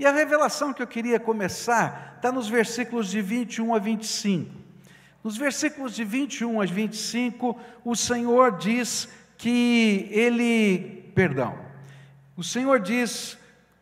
E a revelação que eu queria começar está nos versículos de 21 a 25. Nos versículos de 21 a 25, o Senhor diz que ele, perdão, o Senhor diz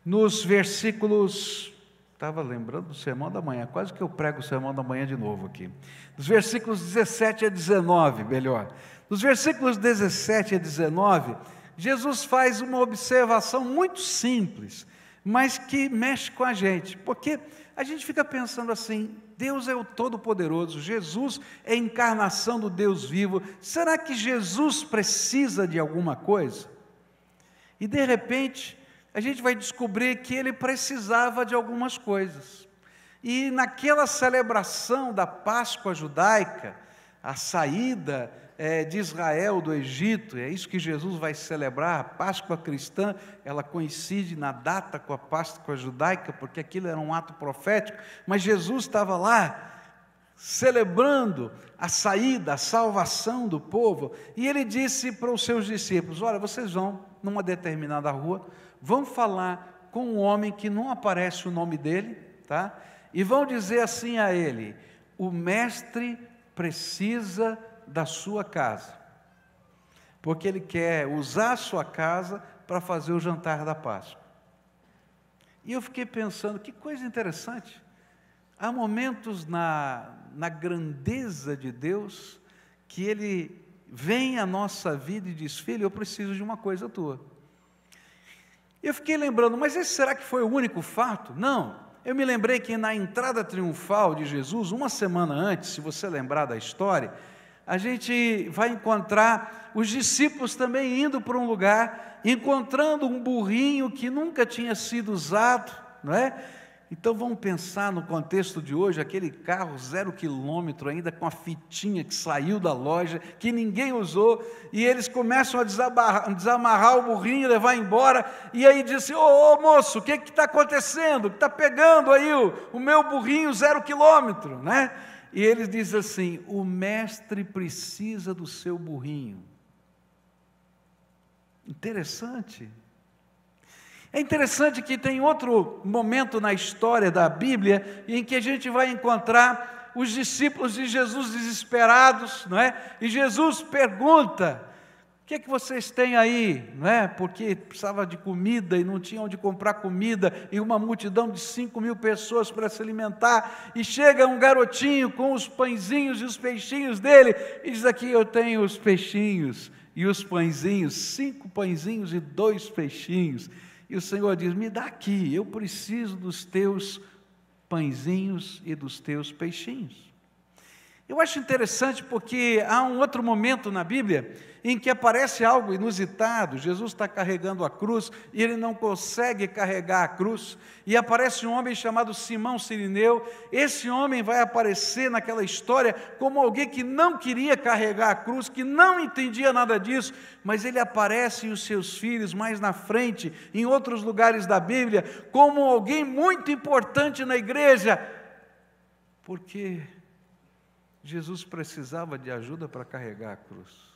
nos versículos, estava lembrando do sermão da manhã, quase que eu prego o sermão da manhã de novo aqui. Nos versículos 17 a 19, melhor. Nos versículos 17 a 19, Jesus faz uma observação muito simples mas que mexe com a gente, porque a gente fica pensando assim: Deus é o Todo-Poderoso, Jesus é a encarnação do Deus vivo, será que Jesus precisa de alguma coisa? E de repente, a gente vai descobrir que ele precisava de algumas coisas. E naquela celebração da Páscoa judaica, a saída é, de Israel, do Egito, é isso que Jesus vai celebrar. A Páscoa cristã, ela coincide na data com a Páscoa judaica, porque aquilo era um ato profético, mas Jesus estava lá celebrando a saída, a salvação do povo, e ele disse para os seus discípulos: Olha, vocês vão numa determinada rua, vão falar com um homem que não aparece o nome dele, tá? E vão dizer assim a ele: O mestre precisa da sua casa, porque ele quer usar a sua casa para fazer o jantar da Páscoa. E eu fiquei pensando, que coisa interessante. Há momentos na, na grandeza de Deus que ele vem à nossa vida e diz: Filho, eu preciso de uma coisa tua. E Eu fiquei lembrando, mas esse será que foi o único fato? Não. Eu me lembrei que na entrada triunfal de Jesus, uma semana antes, se você lembrar da história, a gente vai encontrar os discípulos também indo para um lugar, encontrando um burrinho que nunca tinha sido usado, não é? Então vamos pensar no contexto de hoje, aquele carro zero quilômetro, ainda com a fitinha que saiu da loja, que ninguém usou, e eles começam a desamarrar o burrinho, levar embora, e aí dizem, ô, moço, o que está acontecendo? Está pegando aí o, o meu burrinho zero quilômetro, né? E ele diz assim: o mestre precisa do seu burrinho. Interessante. É interessante que tem outro momento na história da Bíblia em que a gente vai encontrar os discípulos de Jesus desesperados, não é? E Jesus pergunta: que é que vocês têm aí? Não é? Porque precisava de comida e não tinha onde comprar comida, e uma multidão de 5 mil pessoas para se alimentar, e chega um garotinho com os pãezinhos e os peixinhos dele, e diz aqui, eu tenho os peixinhos e os pãezinhos, cinco pãezinhos e dois peixinhos. E o Senhor diz, me dá aqui, eu preciso dos teus pãezinhos e dos teus peixinhos. Eu acho interessante porque há um outro momento na Bíblia em que aparece algo inusitado. Jesus está carregando a cruz e ele não consegue carregar a cruz. E aparece um homem chamado Simão Sirineu. Esse homem vai aparecer naquela história como alguém que não queria carregar a cruz, que não entendia nada disso, mas ele aparece e os seus filhos mais na frente, em outros lugares da Bíblia, como alguém muito importante na igreja. Porque Jesus precisava de ajuda para carregar a cruz.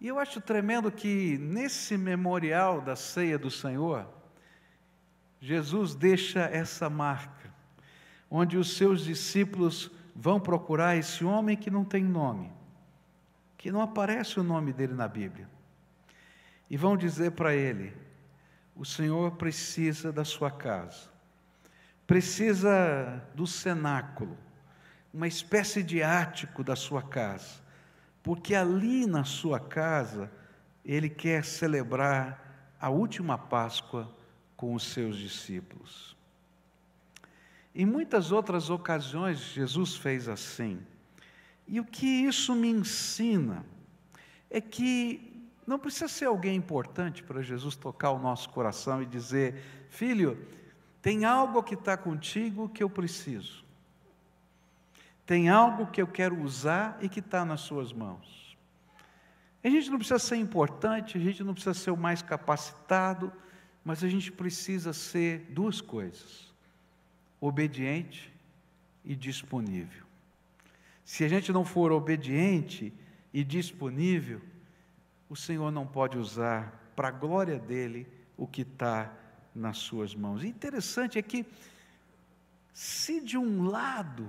E eu acho tremendo que nesse memorial da ceia do Senhor, Jesus deixa essa marca, onde os seus discípulos vão procurar esse homem que não tem nome, que não aparece o nome dele na Bíblia, e vão dizer para ele: o Senhor precisa da sua casa, precisa do cenáculo uma espécie de ático da sua casa, porque ali na sua casa ele quer celebrar a última Páscoa com os seus discípulos. Em muitas outras ocasiões, Jesus fez assim. E o que isso me ensina é que não precisa ser alguém importante para Jesus tocar o nosso coração e dizer: Filho, tem algo que está contigo que eu preciso. Tem algo que eu quero usar e que está nas suas mãos. A gente não precisa ser importante, a gente não precisa ser o mais capacitado, mas a gente precisa ser duas coisas: obediente e disponível. Se a gente não for obediente e disponível, o Senhor não pode usar para a glória dele o que está nas suas mãos. E interessante é que, se de um lado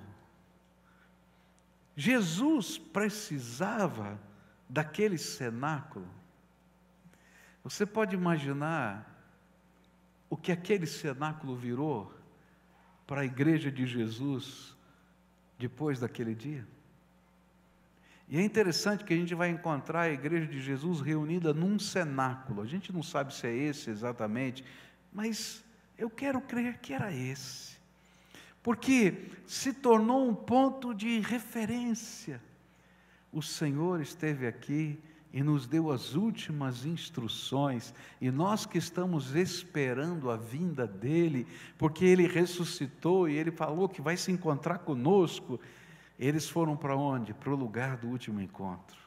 Jesus precisava daquele cenáculo. Você pode imaginar o que aquele cenáculo virou para a igreja de Jesus depois daquele dia? E é interessante que a gente vai encontrar a igreja de Jesus reunida num cenáculo. A gente não sabe se é esse exatamente, mas eu quero crer que era esse porque se tornou um ponto de referência. O Senhor esteve aqui e nos deu as últimas instruções, e nós que estamos esperando a vinda dele, porque ele ressuscitou e ele falou que vai se encontrar conosco, eles foram para onde? Para o lugar do último encontro.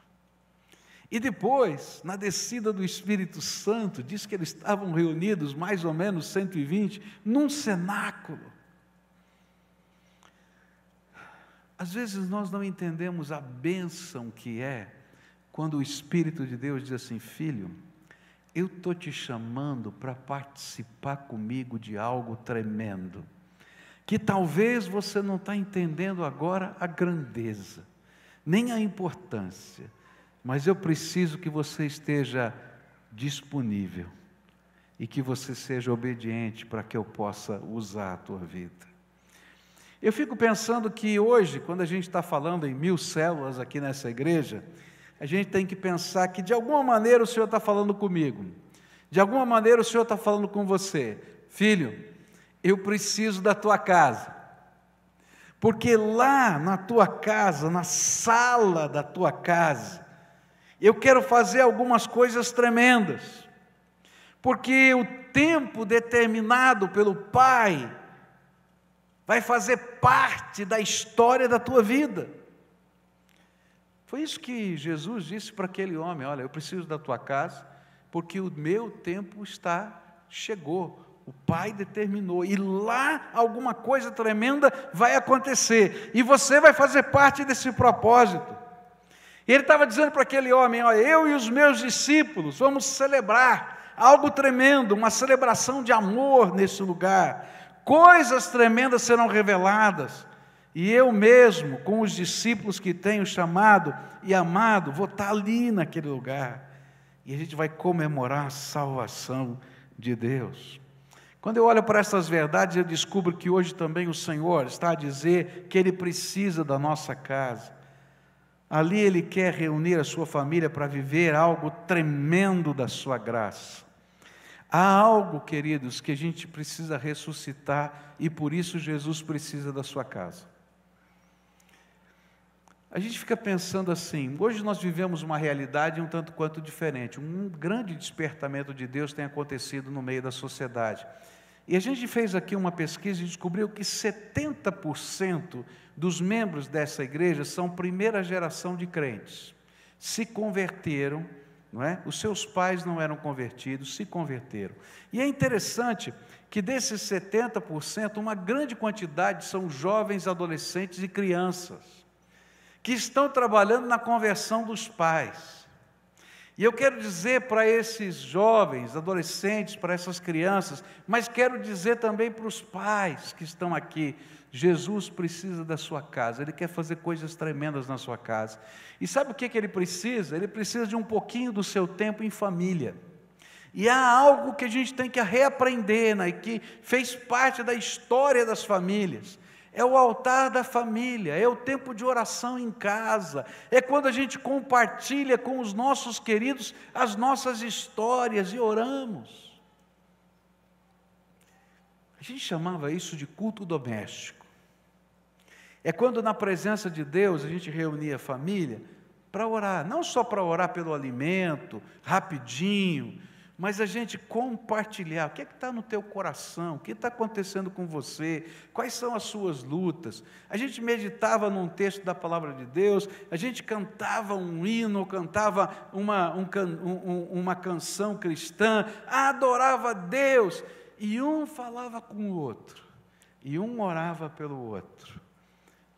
E depois, na descida do Espírito Santo, diz que eles estavam reunidos, mais ou menos 120, num cenáculo. Às vezes nós não entendemos a bênção que é quando o Espírito de Deus diz assim: Filho, eu estou te chamando para participar comigo de algo tremendo, que talvez você não está entendendo agora a grandeza, nem a importância, mas eu preciso que você esteja disponível e que você seja obediente para que eu possa usar a tua vida. Eu fico pensando que hoje, quando a gente está falando em mil células aqui nessa igreja, a gente tem que pensar que de alguma maneira o Senhor está falando comigo, de alguma maneira o Senhor está falando com você, filho, eu preciso da tua casa, porque lá na tua casa, na sala da tua casa, eu quero fazer algumas coisas tremendas, porque o tempo determinado pelo Pai vai fazer parte da história da tua vida. Foi isso que Jesus disse para aquele homem: Olha, eu preciso da tua casa, porque o meu tempo está, chegou, o Pai determinou, e lá alguma coisa tremenda vai acontecer, e você vai fazer parte desse propósito. E ele estava dizendo para aquele homem: Olha, eu e os meus discípulos vamos celebrar algo tremendo, uma celebração de amor nesse lugar coisas tremendas serão reveladas. E eu mesmo, com os discípulos que tenho chamado e amado, vou estar ali naquele lugar. E a gente vai comemorar a salvação de Deus. Quando eu olho para essas verdades, eu descubro que hoje também o Senhor está a dizer que Ele precisa da nossa casa. Ali Ele quer reunir a sua família para viver algo tremendo da sua graça. Há algo, queridos, que a gente precisa ressuscitar e por isso Jesus precisa da sua casa. A gente fica pensando assim, hoje nós vivemos uma realidade um tanto quanto diferente. Um grande despertamento de Deus tem acontecido no meio da sociedade. E a gente fez aqui uma pesquisa e descobriu que 70% dos membros dessa igreja são primeira geração de crentes. Se converteram não é? Os seus pais não eram convertidos, se converteram. E é interessante que desses 70%, uma grande quantidade são jovens, adolescentes e crianças que estão trabalhando na conversão dos pais. E eu quero dizer para esses jovens, adolescentes, para essas crianças, mas quero dizer também para os pais que estão aqui: Jesus precisa da sua casa, ele quer fazer coisas tremendas na sua casa. E sabe o que, que ele precisa? Ele precisa de um pouquinho do seu tempo em família. E há algo que a gente tem que reaprender, né, que fez parte da história das famílias. É o altar da família, é o tempo de oração em casa, é quando a gente compartilha com os nossos queridos as nossas histórias e oramos. A gente chamava isso de culto doméstico. É quando na presença de Deus a gente reunia a família para orar, não só para orar pelo alimento, rapidinho, mas a gente compartilhar o que é que está no teu coração, o que está acontecendo com você, quais são as suas lutas. A gente meditava num texto da palavra de Deus, a gente cantava um hino, cantava uma, um, um, uma canção cristã, adorava Deus, e um falava com o outro, e um orava pelo outro.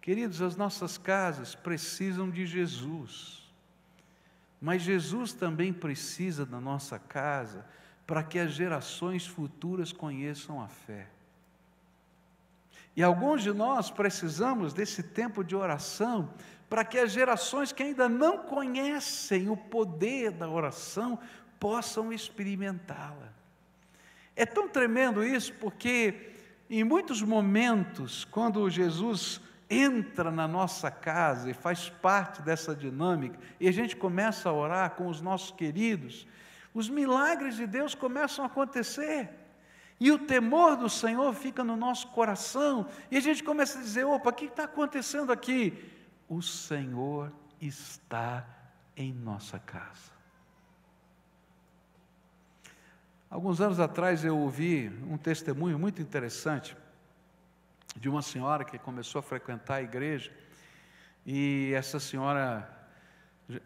Queridos, as nossas casas precisam de Jesus. Mas Jesus também precisa da nossa casa para que as gerações futuras conheçam a fé. E alguns de nós precisamos desse tempo de oração para que as gerações que ainda não conhecem o poder da oração possam experimentá-la. É tão tremendo isso porque em muitos momentos, quando Jesus entra na nossa casa e faz parte dessa dinâmica, e a gente começa a orar com os nossos queridos, os milagres de Deus começam a acontecer. E o temor do Senhor fica no nosso coração, e a gente começa a dizer: opa, o que está acontecendo aqui? O Senhor está em nossa casa. Alguns anos atrás eu ouvi um testemunho muito interessante de uma senhora que começou a frequentar a igreja, e essa senhora,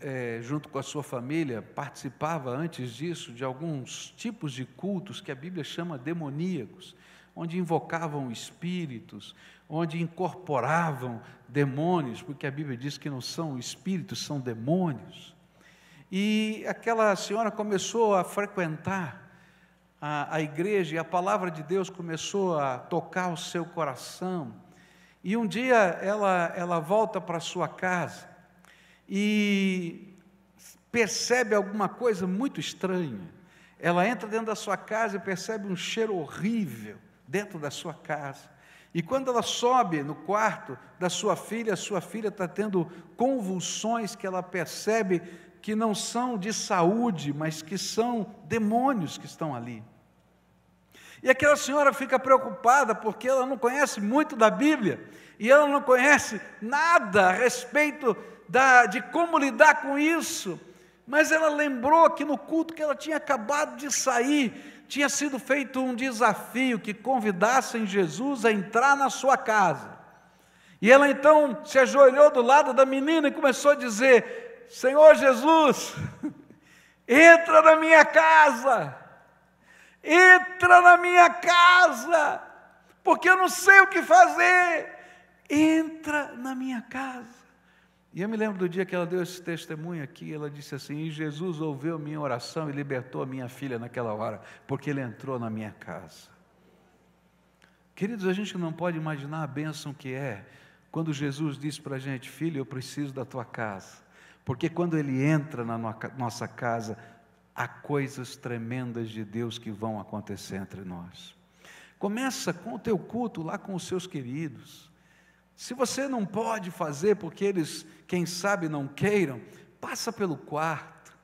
é, junto com a sua família, participava antes disso de alguns tipos de cultos que a Bíblia chama demoníacos, onde invocavam espíritos, onde incorporavam demônios, porque a Bíblia diz que não são espíritos, são demônios. E aquela senhora começou a frequentar a, a igreja e a palavra de Deus começou a tocar o seu coração. E um dia ela, ela volta para sua casa e percebe alguma coisa muito estranha. Ela entra dentro da sua casa e percebe um cheiro horrível dentro da sua casa. E quando ela sobe no quarto da sua filha, a sua filha está tendo convulsões que ela percebe que não são de saúde, mas que são demônios que estão ali. E aquela senhora fica preocupada porque ela não conhece muito da Bíblia e ela não conhece nada a respeito da, de como lidar com isso. Mas ela lembrou que no culto que ela tinha acabado de sair, tinha sido feito um desafio que convidassem Jesus a entrar na sua casa. E ela então se ajoelhou do lado da menina e começou a dizer: Senhor Jesus, entra na minha casa, entra na minha casa, porque eu não sei o que fazer, entra na minha casa. E eu me lembro do dia que ela deu esse testemunho aqui, ela disse assim: E Jesus ouviu minha oração e libertou a minha filha naquela hora, porque ele entrou na minha casa. Queridos, a gente não pode imaginar a bênção que é quando Jesus diz para a gente: Filho, eu preciso da tua casa. Porque quando ele entra na nossa casa, há coisas tremendas de Deus que vão acontecer entre nós. Começa com o teu culto lá com os seus queridos. Se você não pode fazer porque eles, quem sabe, não queiram, passa pelo quarto.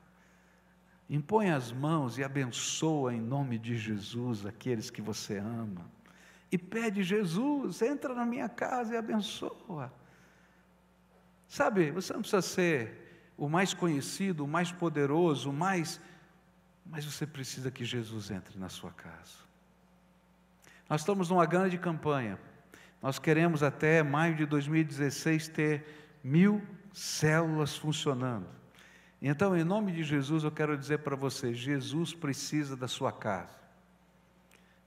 Impõe as mãos e abençoa em nome de Jesus aqueles que você ama. E pede, Jesus, entra na minha casa e abençoa. Sabe, você não precisa ser o mais conhecido, o mais poderoso, o mais. Mas você precisa que Jesus entre na sua casa. Nós estamos numa grande campanha. Nós queremos até maio de 2016 ter mil células funcionando. Então, em nome de Jesus, eu quero dizer para você: Jesus precisa da sua casa.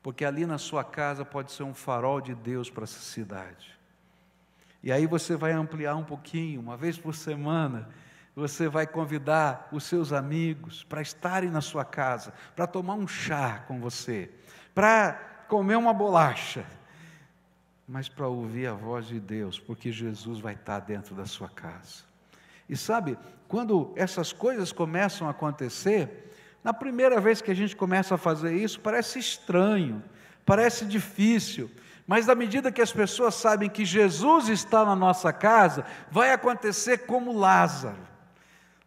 Porque ali na sua casa pode ser um farol de Deus para essa cidade. E aí você vai ampliar um pouquinho, uma vez por semana você vai convidar os seus amigos para estarem na sua casa, para tomar um chá com você, para comer uma bolacha, mas para ouvir a voz de Deus, porque Jesus vai estar tá dentro da sua casa. E sabe, quando essas coisas começam a acontecer, na primeira vez que a gente começa a fazer isso, parece estranho, parece difícil, mas à medida que as pessoas sabem que Jesus está na nossa casa, vai acontecer como Lázaro.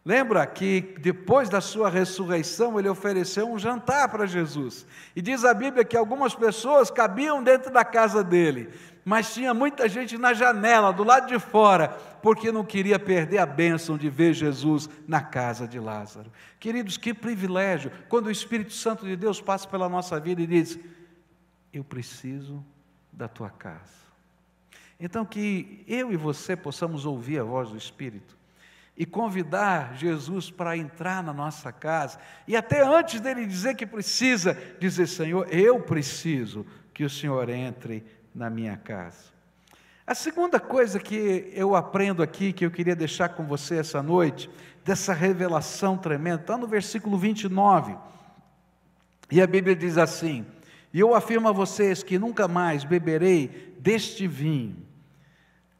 Lembra que depois da sua ressurreição ele ofereceu um jantar para Jesus. E diz a Bíblia que algumas pessoas cabiam dentro da casa dele, mas tinha muita gente na janela, do lado de fora, porque não queria perder a bênção de ver Jesus na casa de Lázaro. Queridos, que privilégio quando o Espírito Santo de Deus passa pela nossa vida e diz: Eu preciso da tua casa. Então, que eu e você possamos ouvir a voz do Espírito e convidar Jesus para entrar na nossa casa. E até antes dele dizer que precisa, dizer: Senhor, eu preciso que o Senhor entre na minha casa. A segunda coisa que eu aprendo aqui, que eu queria deixar com você essa noite, dessa revelação tremenda, está no versículo 29. E a Bíblia diz assim: E eu afirmo a vocês que nunca mais beberei deste vinho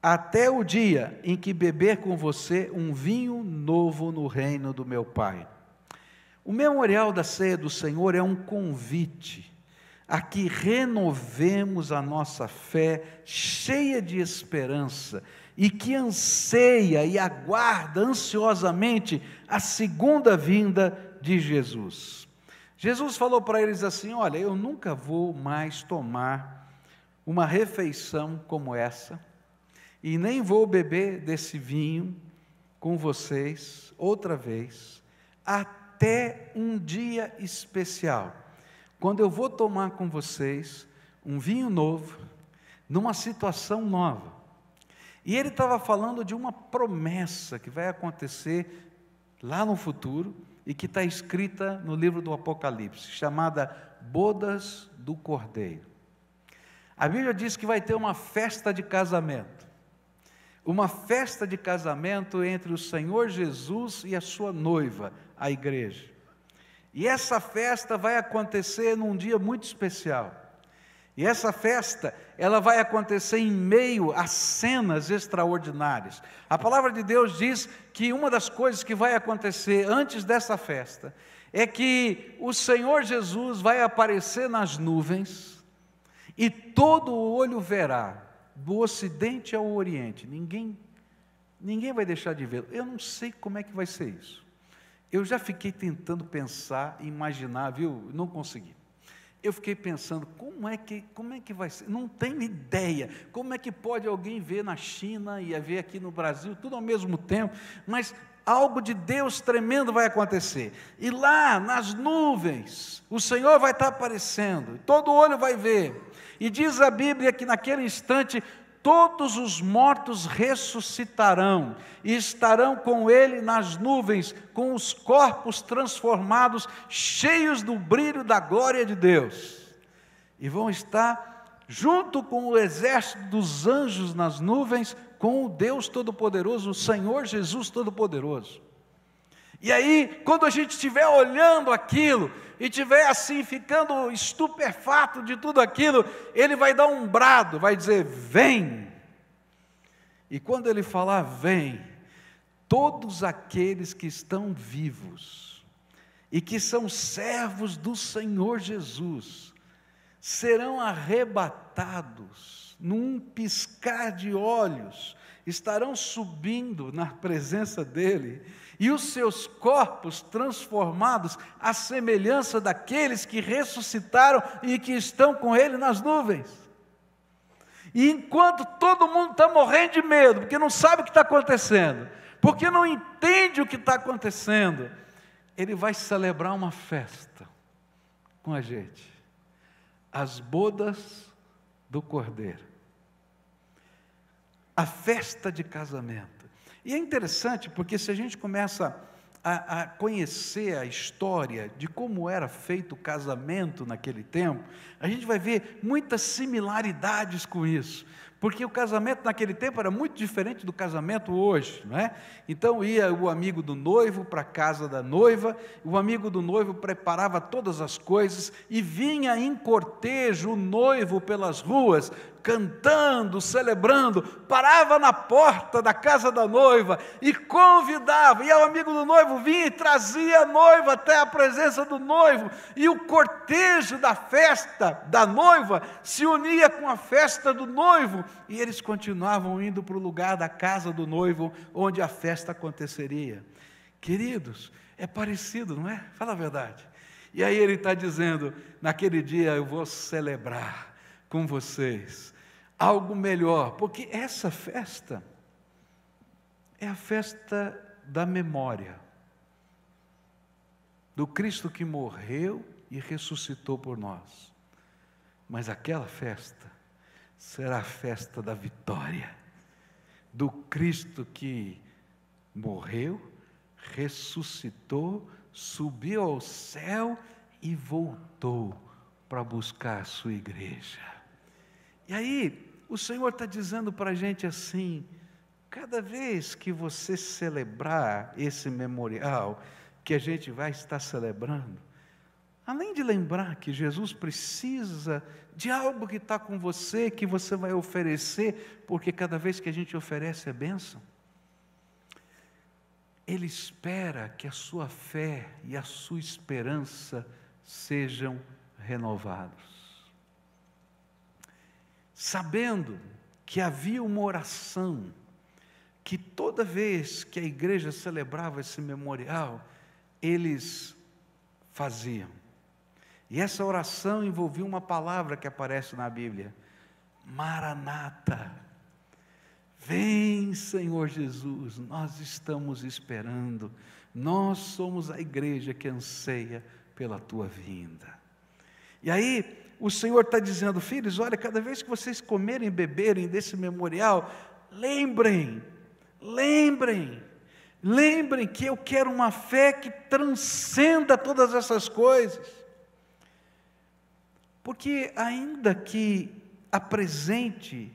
até o dia em que beber com você um vinho novo no reino do meu Pai. O memorial da ceia do Senhor é um convite a que renovemos a nossa fé cheia de esperança e que anseia e aguarda ansiosamente a segunda vinda de Jesus. Jesus falou para eles assim: Olha, eu nunca vou mais tomar uma refeição como essa e nem vou beber desse vinho com vocês outra vez, até um dia especial, quando eu vou tomar com vocês um vinho novo, numa situação nova. E ele estava falando de uma promessa que vai acontecer lá no futuro e que está escrita no livro do Apocalipse, chamada Bodas do Cordeiro. A Bíblia diz que vai ter uma festa de casamento uma festa de casamento entre o Senhor Jesus e a sua noiva, a igreja. E essa festa vai acontecer num dia muito especial. E essa festa, ela vai acontecer em meio a cenas extraordinárias. A palavra de Deus diz que uma das coisas que vai acontecer antes dessa festa é que o Senhor Jesus vai aparecer nas nuvens e todo o olho verá do Ocidente ao Oriente. Ninguém, ninguém vai deixar de vê-lo. Eu não sei como é que vai ser isso. Eu já fiquei tentando pensar, imaginar, viu? Não consegui. Eu fiquei pensando, como é que, como é que vai ser? Não tenho ideia. Como é que pode alguém ver na China e ver aqui no Brasil, tudo ao mesmo tempo? Mas algo de Deus tremendo vai acontecer. E lá nas nuvens, o Senhor vai estar aparecendo, todo olho vai ver. E diz a Bíblia que naquele instante todos os mortos ressuscitarão e estarão com ele nas nuvens, com os corpos transformados, cheios do brilho da glória de Deus. E vão estar junto com o exército dos anjos nas nuvens, com o Deus Todo-Poderoso, o Senhor Jesus Todo-Poderoso. E aí, quando a gente estiver olhando aquilo e estiver assim, ficando estupefato de tudo aquilo, ele vai dar um brado, vai dizer: Vem! E quando ele falar: Vem, todos aqueles que estão vivos e que são servos do Senhor Jesus serão arrebatados num piscar de olhos, estarão subindo na presença dEle e os seus corpos transformados à semelhança daqueles que ressuscitaram e que estão com ele nas nuvens. E enquanto todo mundo está morrendo de medo, porque não sabe o que está acontecendo, porque não entende o que está acontecendo, ele vai celebrar uma festa com a gente. As bodas do Cordeiro. A festa de casamento e é interessante porque se a gente começa a, a, conhecer a história de como era feito o casamento naquele tempo, a gente vai ver muitas similaridades com isso porque o casamento naquele tempo era muito diferente do casamento hoje, não é? Então ia o amigo do noivo para a casa da noiva, o amigo do noivo preparava todas as coisas e vinha em cortejo o noivo pelas ruas, cantando, celebrando, parava na porta da casa da noiva e convidava, e o amigo do noivo vinha e trazia a noiva até a presença do noivo, e o cortejo da festa da noiva se unia com a festa do noivo, e eles continuavam indo para o lugar da casa do noivo, onde a festa aconteceria. Queridos, é parecido, não é? Fala a verdade. E aí ele está dizendo: naquele dia eu vou celebrar com vocês algo melhor, porque essa festa é a festa da memória do Cristo que morreu e ressuscitou por nós. Mas aquela festa será a festa da vitória do Cristo que morreu, ressuscitou, subiu ao céu e voltou para buscar a sua igreja. E aí, o Senhor está dizendo para a gente assim: cada vez que você celebrar esse memorial, que a gente vai estar celebrando, Além de lembrar que Jesus precisa de algo que está com você, que você vai oferecer, porque cada vez que a gente oferece é bênção. Ele espera que a sua fé e a sua esperança sejam renovados. Sabendo que havia uma oração, que toda vez que a igreja celebrava esse memorial, eles faziam. E essa oração envolvia uma palavra que aparece na Bíblia: Maranata. Vem, Senhor Jesus, nós estamos esperando. Nós somos a igreja que anseia pela tua vinda. E aí, o Senhor está dizendo, filhos, olha, cada vez que vocês comerem e beberem desse memorial, lembrem, lembrem, lembrem que eu quero uma fé que transcenda todas essas coisas. Porque, ainda que presente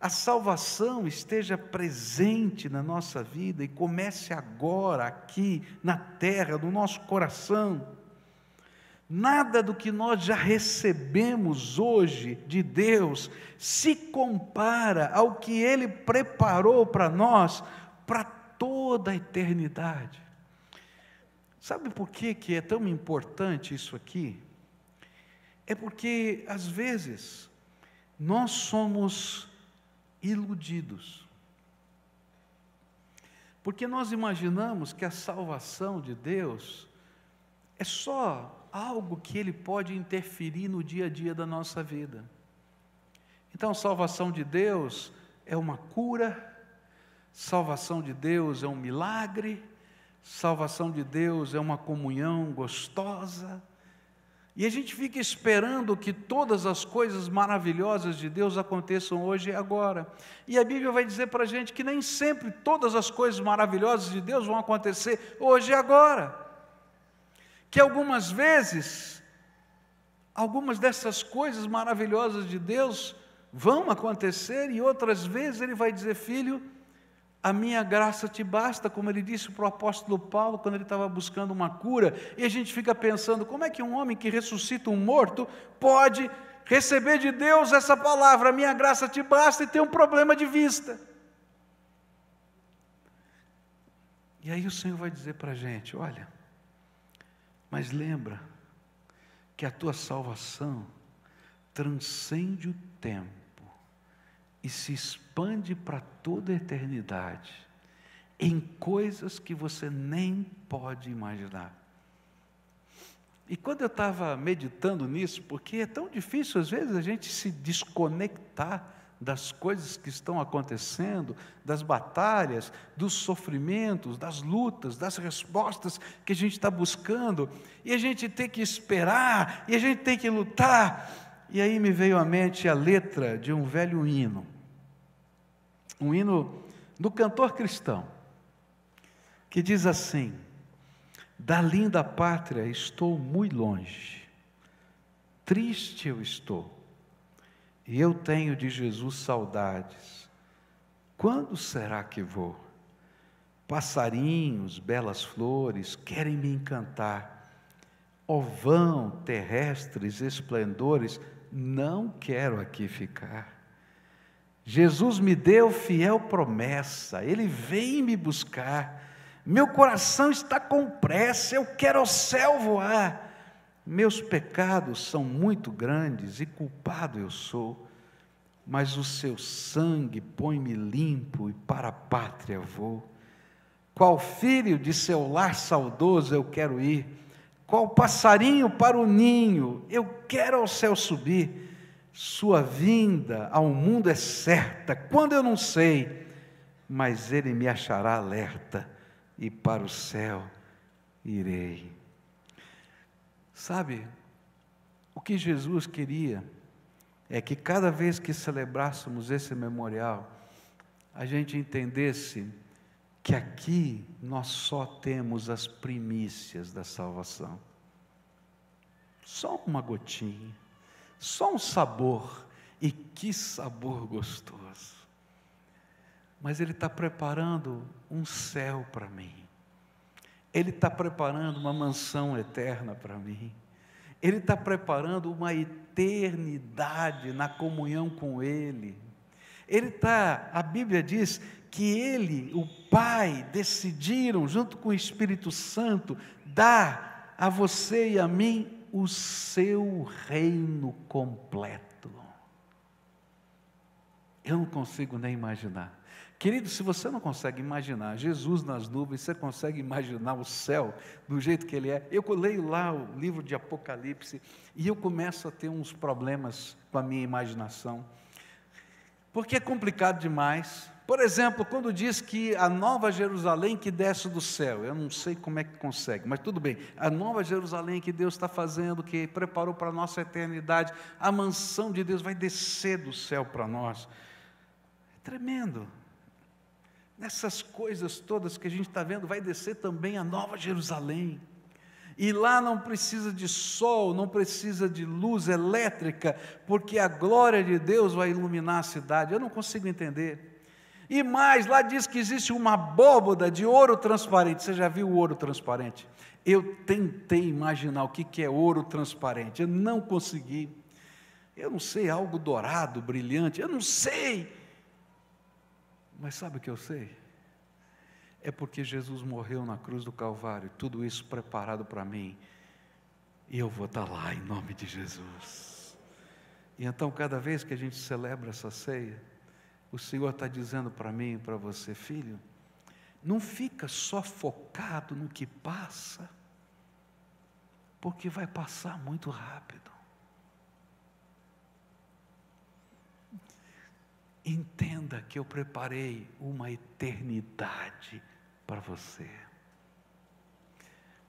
a salvação esteja presente na nossa vida e comece agora, aqui, na terra, no nosso coração. Nada do que nós já recebemos hoje de Deus se compara ao que Ele preparou para nós para toda a eternidade. Sabe por que, que é tão importante isso aqui? é porque, às vezes, nós somos iludidos. Porque nós imaginamos que a salvação de Deus é só algo que Ele pode interferir no dia a dia da nossa vida. Então, salvação de Deus é uma cura, salvação de Deus é um milagre, salvação de Deus é uma comunhão gostosa, e a gente fica esperando que todas as coisas maravilhosas de Deus aconteçam hoje e agora. E a Bíblia vai dizer para a gente que nem sempre todas as coisas maravilhosas de Deus vão acontecer hoje e agora. Que algumas vezes, algumas dessas coisas maravilhosas de Deus vão acontecer e outras vezes Ele vai dizer, filho, a minha graça te basta, como ele disse para o apóstolo Paulo quando ele estava buscando uma cura, e a gente fica pensando: como é que um homem que ressuscita um morto pode receber de Deus essa palavra, a minha graça te basta, e ter um problema de vista? E aí o Senhor vai dizer para a gente: olha, mas lembra que a tua salvação transcende o tempo e se expande para toda a eternidade em coisas que você nem pode imaginar. E quando eu estava meditando nisso, porque é tão difícil às vezes a gente se desconectar das coisas que estão acontecendo, das batalhas, dos sofrimentos, das lutas, das respostas que a gente está buscando, e a gente tem que esperar, e a gente tem que lutar. E aí me veio à mente a letra de um velho hino, um hino do cantor cristão, que diz assim: Da linda pátria estou muito longe, triste eu estou, e eu tenho de Jesus saudades. Quando será que vou? Passarinhos, belas flores querem me encantar. ovão terrestres esplendores, não quero aqui ficar. Jesus me deu fiel promessa, ele vem me buscar. Meu coração está com pressa, eu quero ao céu voar. Meus pecados são muito grandes e culpado eu sou, mas o seu sangue põe-me limpo e para a pátria vou. Qual filho de seu lar saudoso eu quero ir? qual passarinho para o ninho, eu quero ao céu subir. Sua vinda ao mundo é certa, quando eu não sei, mas ele me achará alerta e para o céu irei. Sabe, o que Jesus queria é que cada vez que celebrássemos esse memorial, a gente entendesse que aqui nós só temos as primícias da salvação. Só uma gotinha, só um sabor, e que sabor gostoso. Mas Ele está preparando um céu para mim, Ele está preparando uma mansão eterna para mim, Ele está preparando uma eternidade na comunhão com Ele, ele tá, a Bíblia diz que ele, o Pai, decidiram, junto com o Espírito Santo, dar a você e a mim o seu reino completo. Eu não consigo nem imaginar. Querido, se você não consegue imaginar Jesus nas nuvens, você consegue imaginar o céu do jeito que ele é? Eu leio lá o livro de Apocalipse e eu começo a ter uns problemas com a minha imaginação porque é complicado demais. Por exemplo, quando diz que a Nova Jerusalém que desce do céu, eu não sei como é que consegue, mas tudo bem, a Nova Jerusalém que Deus está fazendo, que preparou para a nossa eternidade, a mansão de Deus vai descer do céu para nós. É tremendo. Nessas coisas todas que a gente está vendo, vai descer também a Nova Jerusalém. E lá não precisa de sol, não precisa de luz elétrica, porque a glória de Deus vai iluminar a cidade. Eu não consigo entender. E mais, lá diz que existe uma abóboda de ouro transparente. Você já viu o ouro transparente? Eu tentei imaginar o que é ouro transparente, eu não consegui. Eu não sei, algo dourado, brilhante, eu não sei. Mas sabe o que eu sei? é porque Jesus morreu na cruz do Calvário, tudo isso preparado para mim, e eu vou estar lá em nome de Jesus. E então, cada vez que a gente celebra essa ceia, o Senhor está dizendo para mim e para você, filho, não fica só focado no que passa, porque vai passar muito rápido. Entenda que eu preparei uma eternidade para você.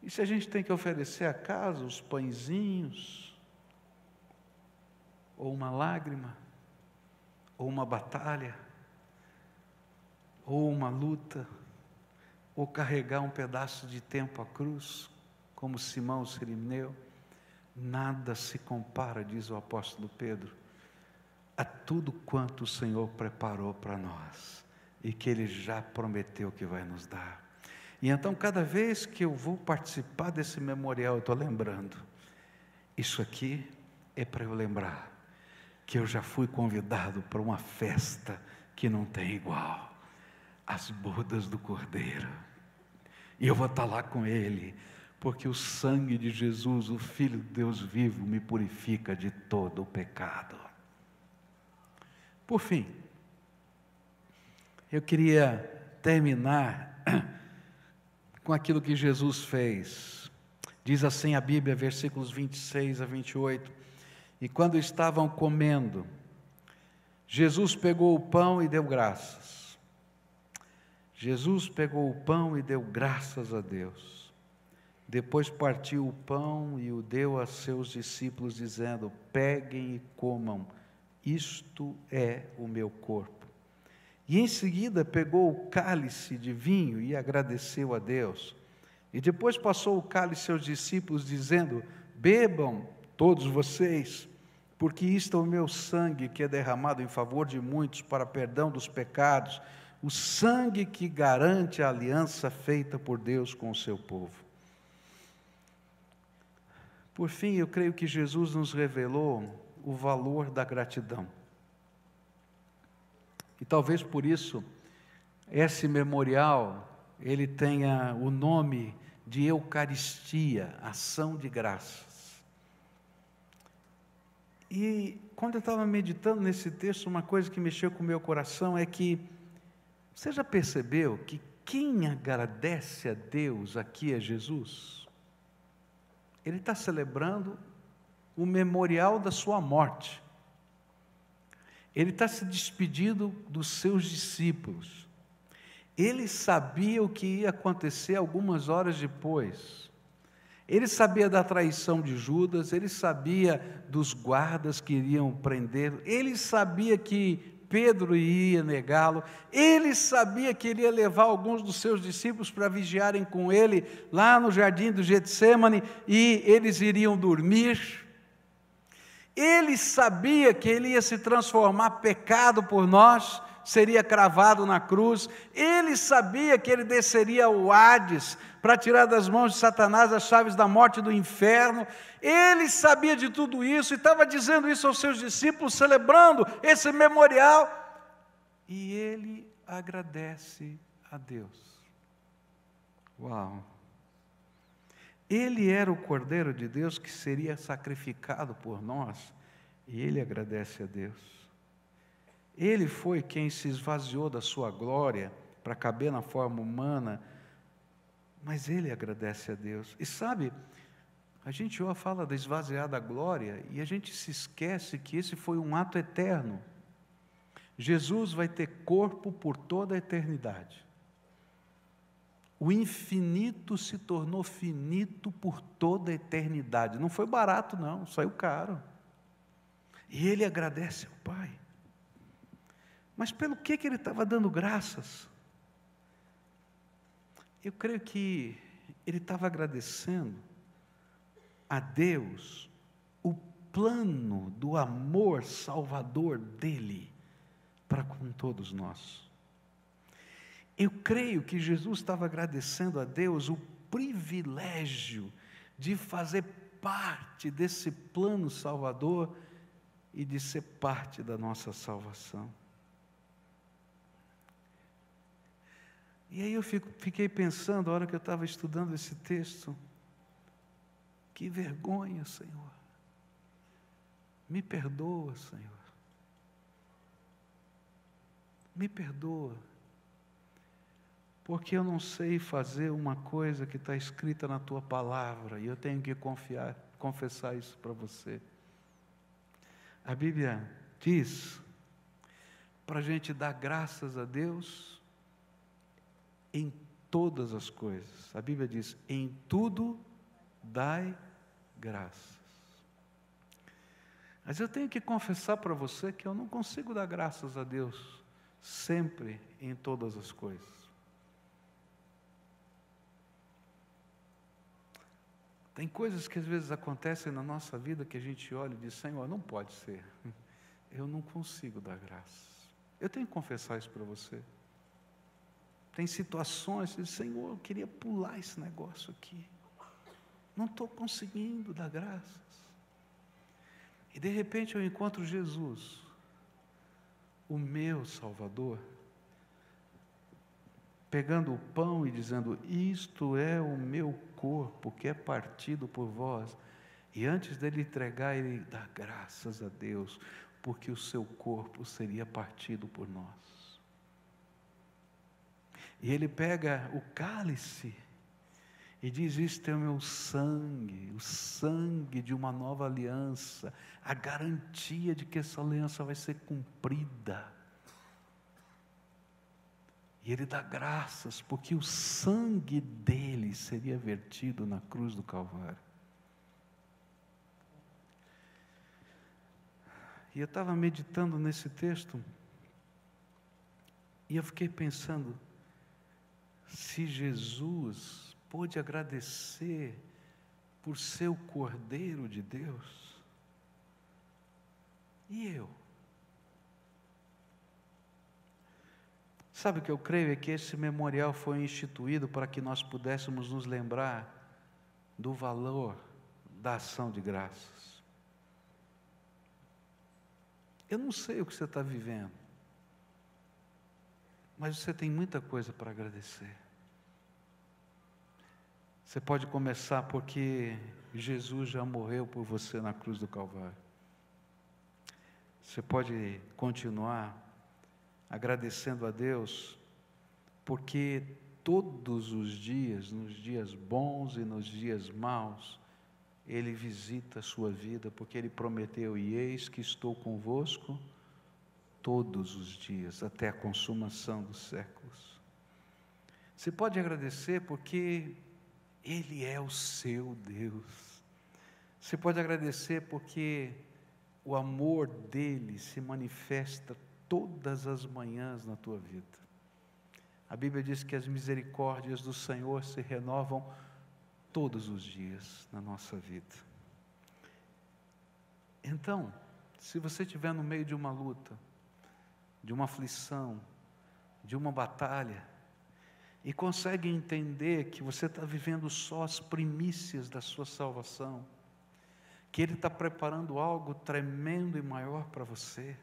E se a gente tem que oferecer a casa os pãezinhos, ou uma lágrima, ou uma batalha, ou uma luta, ou carregar um pedaço de tempo à cruz, como Simão Sirineu, nada se compara, diz o apóstolo Pedro, a tudo quanto o Senhor preparou para nós e que Ele já prometeu que vai nos dar. E então, cada vez que eu vou participar desse memorial, eu estou lembrando, isso aqui é para eu lembrar que eu já fui convidado para uma festa que não tem igual as bodas do Cordeiro. E eu vou estar tá lá com Ele, porque o sangue de Jesus, o Filho de Deus vivo, me purifica de todo o pecado. Por fim, eu queria terminar com aquilo que Jesus fez. Diz assim a Bíblia, versículos 26 a 28. E quando estavam comendo, Jesus pegou o pão e deu graças. Jesus pegou o pão e deu graças a Deus. Depois partiu o pão e o deu a seus discípulos, dizendo: Peguem e comam, isto é o meu corpo. E em seguida pegou o cálice de vinho e agradeceu a Deus. E depois passou o cálice aos discípulos, dizendo: Bebam todos vocês, porque isto é o meu sangue que é derramado em favor de muitos para perdão dos pecados, o sangue que garante a aliança feita por Deus com o seu povo. Por fim, eu creio que Jesus nos revelou o valor da gratidão. E talvez por isso esse memorial ele tenha o nome de Eucaristia, ação de graças. E quando eu estava meditando nesse texto, uma coisa que mexeu com o meu coração é que você já percebeu que quem agradece a Deus aqui é Jesus? Ele está celebrando o memorial da sua morte. Ele está se despedindo dos seus discípulos. Ele sabia o que ia acontecer algumas horas depois. Ele sabia da traição de Judas, ele sabia dos guardas que iriam prendê-lo, ele sabia que Pedro ia negá-lo, ele sabia que iria levar alguns dos seus discípulos para vigiarem com ele lá no jardim do Getsemane e eles iriam dormir. Ele sabia que ele ia se transformar pecado por nós, seria cravado na cruz. Ele sabia que ele desceria ao Hades para tirar das mãos de Satanás as chaves da morte e do inferno. Ele sabia de tudo isso e estava dizendo isso aos seus discípulos, celebrando esse memorial. E ele agradece a Deus. Uau! Ele era o Cordeiro de Deus que seria sacrificado por nós, e ele agradece a Deus. Ele foi quem se esvaziou da sua glória para caber na forma humana, mas ele agradece a Deus. E sabe, a gente ou fala da esvaziada glória e a gente se esquece que esse foi um ato eterno. Jesus vai ter corpo por toda a eternidade. O infinito se tornou finito por toda a eternidade. Não foi barato, não, saiu caro. E ele agradece ao Pai. Mas pelo que, que ele estava dando graças? Eu creio que ele estava agradecendo a Deus o plano do amor salvador dele para com todos nós. Eu creio que Jesus estava agradecendo a Deus o privilégio de fazer parte desse plano salvador e de ser parte da nossa salvação. E aí eu fico, fiquei pensando, a hora que eu estava estudando esse texto, que vergonha, Senhor. Me perdoa, Senhor. Me perdoa porque eu não sei fazer uma coisa que está escrita na tua palavra e eu tenho que confiar, confessar isso para você. A Bíblia diz para a gente dar graças a Deus em todas as coisas. A Bíblia diz: em tudo dai graças. Mas eu tenho que confessar para você que eu não consigo dar graças a Deus sempre em todas as coisas. Tem coisas que às vezes acontecem na nossa vida que a gente olha e diz: Senhor, não pode ser. Eu não consigo dar graça. Eu tenho que confessar isso para você. Tem situações que diz: Senhor, eu queria pular esse negócio aqui. Não estou conseguindo dar graças. E de repente eu encontro Jesus, o meu Salvador pegando o pão e dizendo: Isto é o meu corpo que é partido por vós. E antes dele entregar, ele dá graças a Deus, porque o seu corpo seria partido por nós. E ele pega o cálice e diz: Isto é o meu sangue, o sangue de uma nova aliança, a garantia de que essa aliança vai ser cumprida e ele dá graças porque o sangue dele seria vertido na cruz do Calvário. E eu estava meditando nesse texto, e eu fiquei pensando: se Jesus pôde agradecer por ser o Cordeiro de Deus, e eu? Sabe o que eu creio? É que esse memorial foi instituído para que nós pudéssemos nos lembrar do valor da ação de graças. Eu não sei o que você está vivendo, mas você tem muita coisa para agradecer. Você pode começar porque Jesus já morreu por você na cruz do Calvário. Você pode continuar agradecendo a Deus, porque todos os dias, nos dias bons e nos dias maus, Ele visita a sua vida, porque Ele prometeu: e eis que estou convosco todos os dias, até a consumação dos séculos. Você pode agradecer porque Ele é o seu Deus. Você pode agradecer porque o amor dele se manifesta todas as manhãs na tua vida. A Bíblia diz que as misericórdias do Senhor se renovam todos os dias na nossa vida. Então, se você estiver no meio de uma luta, de uma aflição, de uma batalha, e consegue entender que você está vivendo só as primícias da sua salvação, que Ele está preparando algo tremendo e maior para você,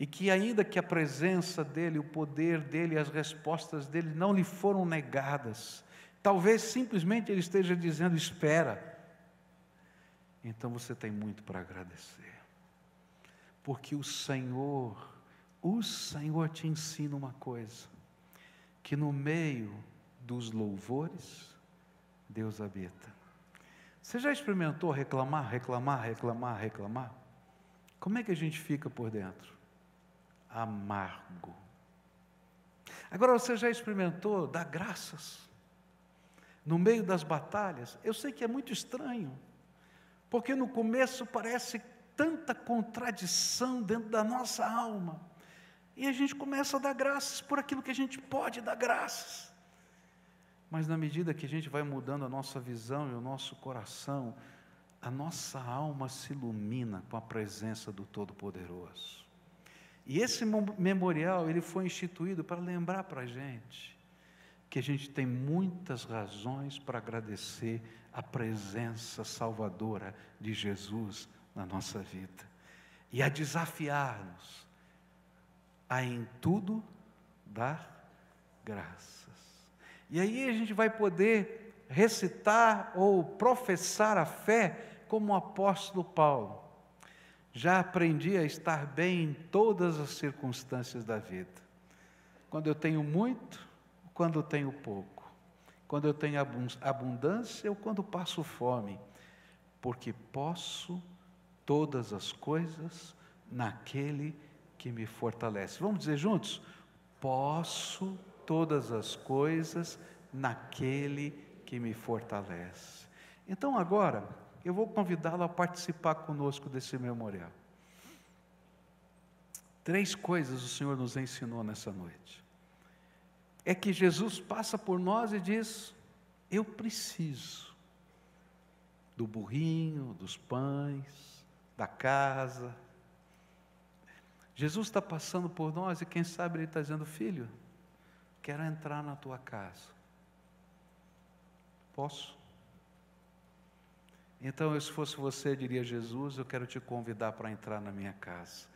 e que, ainda que a presença dele, o poder dele, as respostas dele não lhe foram negadas, talvez simplesmente ele esteja dizendo: espera. Então você tem muito para agradecer, porque o Senhor, o Senhor te ensina uma coisa: que no meio dos louvores, Deus habita. Você já experimentou reclamar, reclamar, reclamar, reclamar? Como é que a gente fica por dentro? amargo. Agora você já experimentou dar graças no meio das batalhas? Eu sei que é muito estranho, porque no começo parece tanta contradição dentro da nossa alma, e a gente começa a dar graças por aquilo que a gente pode dar graças. Mas na medida que a gente vai mudando a nossa visão e o nosso coração, a nossa alma se ilumina com a presença do Todo-Poderoso. E esse memorial ele foi instituído para lembrar para a gente que a gente tem muitas razões para agradecer a presença salvadora de Jesus na nossa vida e a desafiar-nos a em tudo dar graças. E aí a gente vai poder recitar ou professar a fé como o apóstolo Paulo. Já aprendi a estar bem em todas as circunstâncias da vida. Quando eu tenho muito, quando eu tenho pouco. Quando eu tenho abundância ou quando passo fome. Porque posso todas as coisas naquele que me fortalece. Vamos dizer juntos? Posso todas as coisas naquele que me fortalece. Então agora, eu vou convidá-lo a participar conosco desse memorial. Três coisas o Senhor nos ensinou nessa noite. É que Jesus passa por nós e diz: Eu preciso do burrinho, dos pães, da casa. Jesus está passando por nós e quem sabe Ele está dizendo: Filho, quero entrar na tua casa. Posso? Então, se fosse você, diria: Jesus, eu quero te convidar para entrar na minha casa.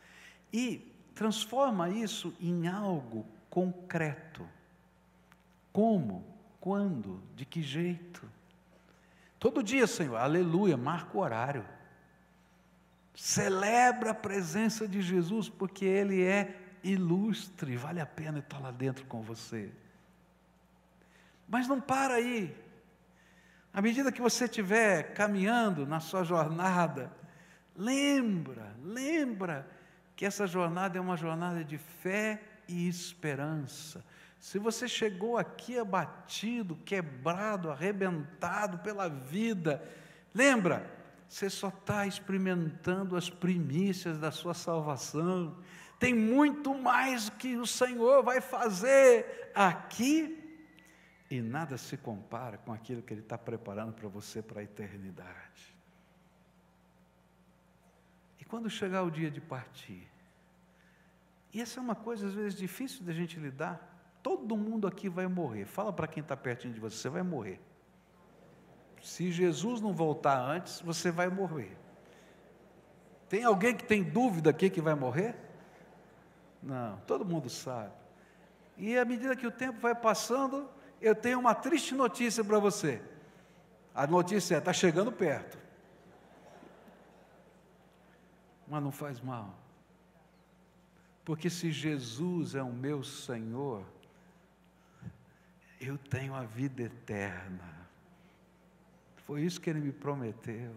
E transforma isso em algo concreto. Como? Quando? De que jeito? Todo dia, Senhor, aleluia, marca o horário. Celebra a presença de Jesus, porque Ele é ilustre, vale a pena estar lá dentro com você. Mas não para aí. À medida que você estiver caminhando na sua jornada, lembra, lembra que essa jornada é uma jornada de fé e esperança. Se você chegou aqui abatido, quebrado, arrebentado pela vida, lembra, você só está experimentando as primícias da sua salvação. Tem muito mais que o Senhor vai fazer aqui e nada se compara com aquilo que Ele está preparando para você para a eternidade. E quando chegar o dia de partir, e essa é uma coisa às vezes difícil da gente lidar, todo mundo aqui vai morrer. Fala para quem está pertinho de você, você vai morrer. Se Jesus não voltar antes, você vai morrer. Tem alguém que tem dúvida aqui que vai morrer? Não, todo mundo sabe. E à medida que o tempo vai passando, eu tenho uma triste notícia para você. A notícia é: está chegando perto. Mas não faz mal. Porque se Jesus é o meu Senhor, eu tenho a vida eterna. Foi isso que ele me prometeu.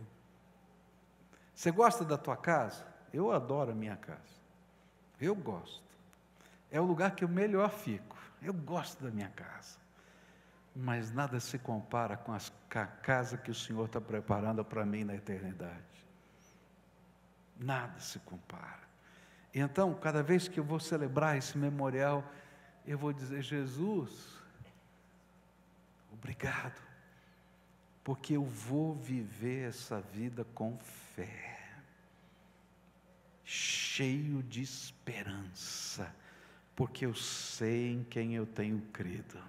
Você gosta da tua casa? Eu adoro a minha casa. Eu gosto. É o lugar que eu melhor fico. Eu gosto da minha casa mas nada se compara com, as, a casa que o Senhor está preparando para mim na eternidade. Nada se compara. Então, cada vez que eu vou celebrar esse memorial, eu vou dizer: Jesus, obrigado, porque eu vou viver essa vida com fé, cheio de esperança, porque eu sei em quem eu tenho crido.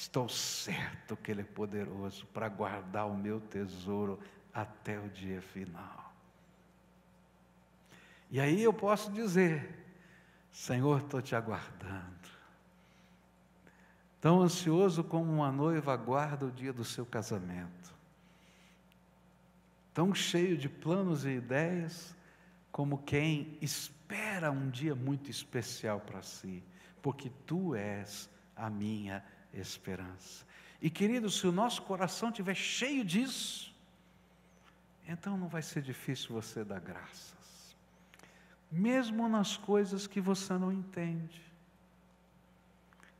Estou certo que Ele é poderoso para guardar o meu tesouro até o dia final. E aí eu posso dizer: Senhor, estou te aguardando. Tão ansioso como uma noiva aguarda o dia do seu casamento. Tão cheio de planos e ideias como quem espera um dia muito especial para si, porque tu és a minha esperança. E querido, se o nosso coração estiver cheio disso, então não vai ser difícil você dar graças, mesmo nas coisas que você não entende,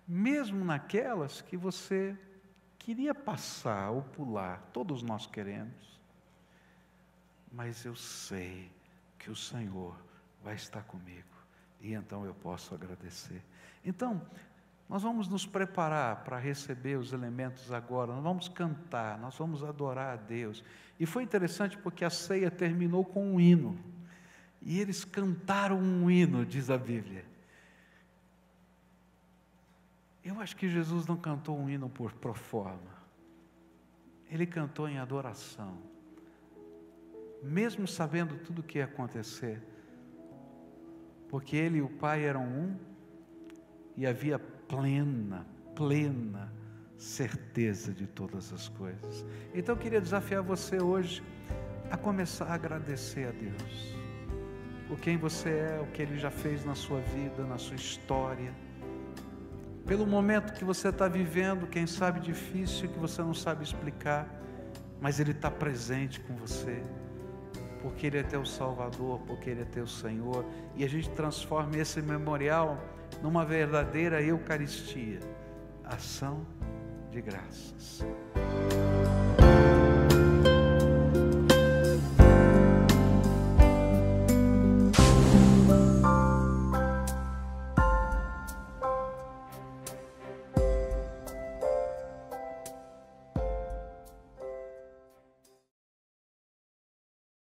mesmo naquelas que você queria passar ou pular, todos nós queremos, mas eu sei que o Senhor vai estar comigo e então eu posso agradecer. Então, nós vamos nos preparar para receber os elementos agora, nós vamos cantar, nós vamos adorar a Deus. E foi interessante porque a ceia terminou com um hino. E eles cantaram um hino, diz a Bíblia. Eu acho que Jesus não cantou um hino por proforma. Ele cantou em adoração. Mesmo sabendo tudo o que ia acontecer, porque ele e o Pai eram um e havia plena, plena certeza de todas as coisas. Então eu queria desafiar você hoje a começar a agradecer a Deus por quem você é, o que Ele já fez na sua vida, na sua história, pelo momento que você está vivendo, quem sabe difícil, que você não sabe explicar, mas Ele está presente com você, porque Ele é teu Salvador, porque Ele é teu Senhor, e a gente transforma esse memorial numa verdadeira Eucaristia, ação de graças.